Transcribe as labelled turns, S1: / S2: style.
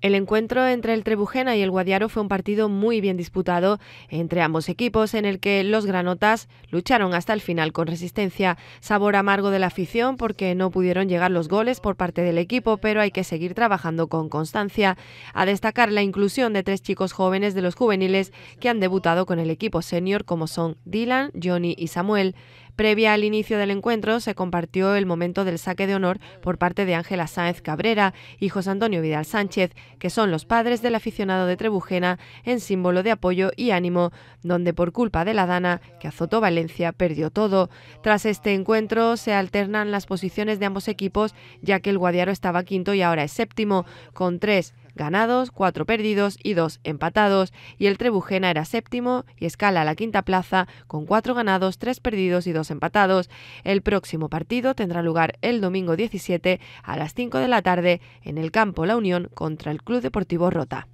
S1: El encuentro entre el Trebujena y el Guadiaro fue un partido muy bien disputado entre ambos equipos en el que los granotas lucharon hasta el final con resistencia. Sabor amargo de la afición porque no pudieron llegar los goles por parte del equipo, pero hay que seguir trabajando con constancia. A destacar la inclusión de tres chicos jóvenes de los juveniles que han debutado con el equipo senior como son Dylan, Johnny y Samuel. Previa al inicio del encuentro se compartió el momento del saque de honor por parte de Ángela Sáenz Cabrera y José Antonio Vidal Sánchez, que son los padres del aficionado de Trebujena en símbolo de apoyo y ánimo, donde por culpa de la Dana, que azotó Valencia, perdió todo. Tras este encuentro se alternan las posiciones de ambos equipos, ya que el Guadiaro estaba quinto y ahora es séptimo, con tres ganados, cuatro perdidos y dos empatados, y el Trebujena era séptimo y escala a la quinta plaza con cuatro ganados, tres perdidos y dos empatados. El próximo partido tendrá lugar el domingo 17 a las 5 de la tarde en el campo La Unión contra el Club Deportivo Rota.